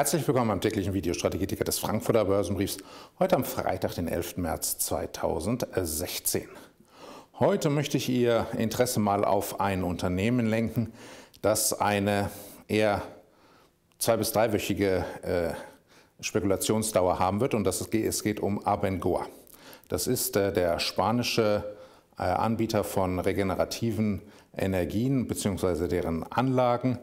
Herzlich willkommen am täglichen Videostrategieticker des Frankfurter Börsenbriefs, heute am Freitag, den 11. März 2016. Heute möchte ich Ihr Interesse mal auf ein Unternehmen lenken, das eine eher zwei- bis dreiwöchige äh, Spekulationsdauer haben wird und das ist, es geht um Abengoa. Das ist äh, der spanische äh, Anbieter von regenerativen Energien bzw. deren Anlagen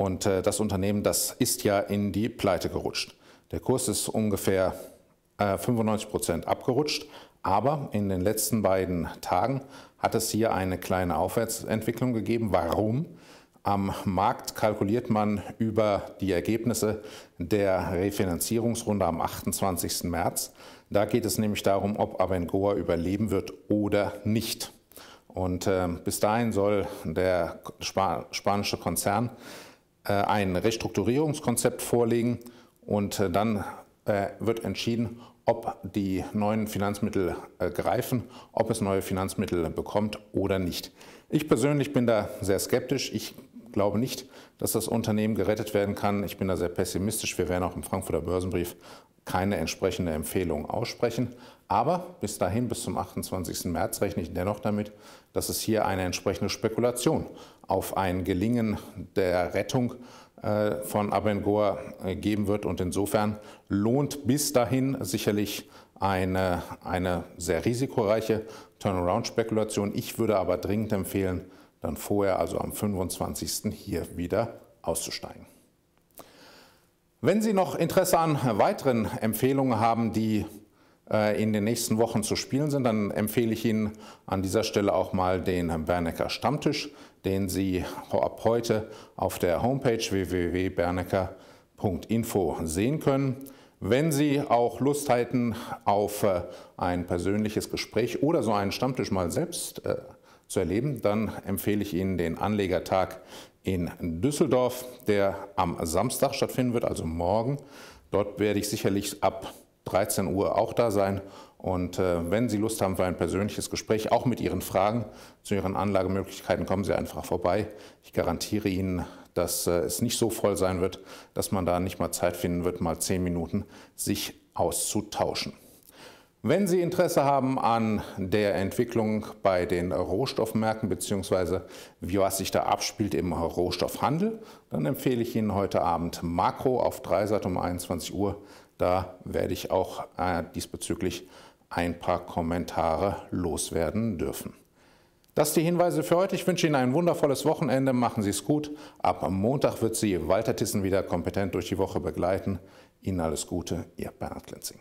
und äh, das Unternehmen, das ist ja in die Pleite gerutscht. Der Kurs ist ungefähr 95 äh, Prozent abgerutscht, aber in den letzten beiden Tagen hat es hier eine kleine Aufwärtsentwicklung gegeben. Warum? Am Markt kalkuliert man über die Ergebnisse der Refinanzierungsrunde am 28. März. Da geht es nämlich darum, ob Avengoa überleben wird oder nicht. Und äh, bis dahin soll der Span spanische Konzern äh, ein Restrukturierungskonzept vorlegen und äh, dann äh, wird entschieden, ob die neuen Finanzmittel greifen, ob es neue Finanzmittel bekommt oder nicht. Ich persönlich bin da sehr skeptisch. Ich glaube nicht, dass das Unternehmen gerettet werden kann. Ich bin da sehr pessimistisch. Wir werden auch im Frankfurter Börsenbrief keine entsprechende Empfehlung aussprechen. Aber bis dahin, bis zum 28. März, rechne ich dennoch damit, dass es hier eine entsprechende Spekulation auf ein Gelingen der Rettung äh, von Abengoa äh, geben wird. Und insofern lohnt bis dahin sicherlich eine, eine sehr risikoreiche Turnaround-Spekulation. Ich würde aber dringend empfehlen, dann vorher, also am 25. hier wieder auszusteigen. Wenn Sie noch Interesse an weiteren Empfehlungen haben, die äh, in den nächsten Wochen zu spielen sind, dann empfehle ich Ihnen an dieser Stelle auch mal den Bernecker Stammtisch, den Sie ab heute auf der Homepage www.bernecker.info sehen können. Wenn Sie auch Lust hätten auf äh, ein persönliches Gespräch oder so einen Stammtisch mal selbst äh, zu erleben, dann empfehle ich Ihnen den Anlegertag in Düsseldorf, der am Samstag stattfinden wird, also morgen. Dort werde ich sicherlich ab 13 Uhr auch da sein. Und äh, wenn Sie Lust haben für ein persönliches Gespräch, auch mit Ihren Fragen zu Ihren Anlagemöglichkeiten, kommen Sie einfach vorbei. Ich garantiere Ihnen, dass äh, es nicht so voll sein wird, dass man da nicht mal Zeit finden wird, mal zehn Minuten sich auszutauschen. Wenn Sie Interesse haben an der Entwicklung bei den Rohstoffmärkten bzw. wie was sich da abspielt im Rohstoffhandel, dann empfehle ich Ihnen heute Abend Makro auf Dreisat um 21 Uhr. Da werde ich auch äh, diesbezüglich ein paar Kommentare loswerden dürfen. Das sind die Hinweise für heute. Ich wünsche Ihnen ein wundervolles Wochenende. Machen Sie es gut. Ab Montag wird Sie Walter Tissen wieder kompetent durch die Woche begleiten. Ihnen alles Gute, Ihr Bernhard Klenzing.